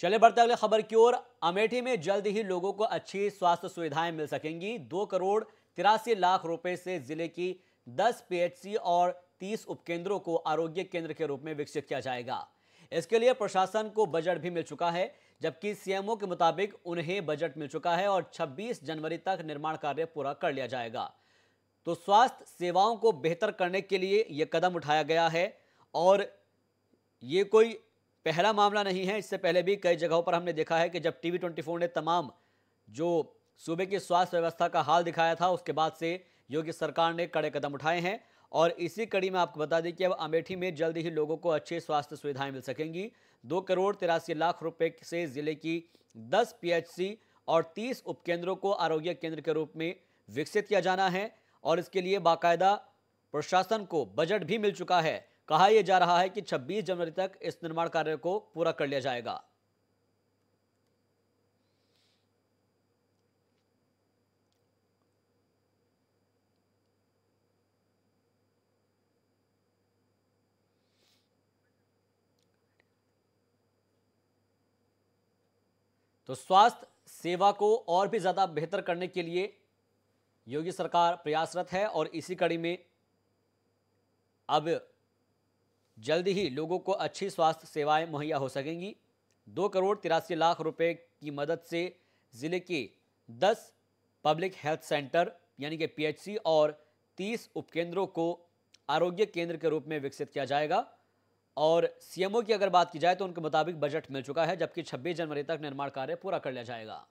चले बढ़ते अगले खबर की ओर अमेठी में जल्द ही लोगों को अच्छी स्वास्थ्य सुविधाएं मिल सकेंगी दो करोड़ तिरासी लाख रुपए से जिले की 10 पीएचसी और 30 उपकेंद्रों को आरोग्य केंद्र के रूप में विकसित किया जाएगा इसके लिए प्रशासन को बजट भी मिल चुका है जबकि सीएमओ के मुताबिक उन्हें बजट मिल चुका है और 26 जनवरी तक निर्माण कार्य पूरा कर लिया जाएगा तो स्वास्थ्य सेवाओं को बेहतर करने के लिए यह कदम उठाया गया है और ये कोई पहला मामला नहीं है इससे पहले भी कई जगहों पर हमने देखा है कि जब टी ट्वेंटी फोर ने तमाम जो सूबे की स्वास्थ्य व्यवस्था का हाल दिखाया था उसके बाद से योगी सरकार ने कड़े कदम उठाए हैं और इसी कड़ी में आपको बता दें कि अब अमेठी में जल्द ही लोगों को अच्छे स्वास्थ्य सुविधाएं मिल सकेंगी दो करोड़ तिरासी लाख रुपए से जिले की दस पीएचसी और तीस उपकेंद्रों को आरोग्य केंद्र के रूप में विकसित किया जाना है और इसके लिए बाकायदा प्रशासन को बजट भी मिल चुका है कहा यह जा रहा है कि 26 जनवरी तक इस निर्माण कार्य को पूरा कर लिया जाएगा तो स्वास्थ्य सेवा को और भी ज़्यादा बेहतर करने के लिए योगी सरकार प्रयासरत है और इसी कड़ी में अब जल्द ही लोगों को अच्छी स्वास्थ्य सेवाएं मुहैया हो सकेंगी दो करोड़ तिरासी लाख रुपए की मदद से ज़िले के दस पब्लिक हेल्थ सेंटर यानी कि पीएचसी और तीस उपकेंद्रों को आरोग्य केंद्र के रूप में विकसित किया जाएगा और सीएमओ की अगर बात की जाए तो उनके मुताबिक बजट मिल चुका है जबकि 26 जनवरी तक निर्माण कार्य पूरा कर लिया जाएगा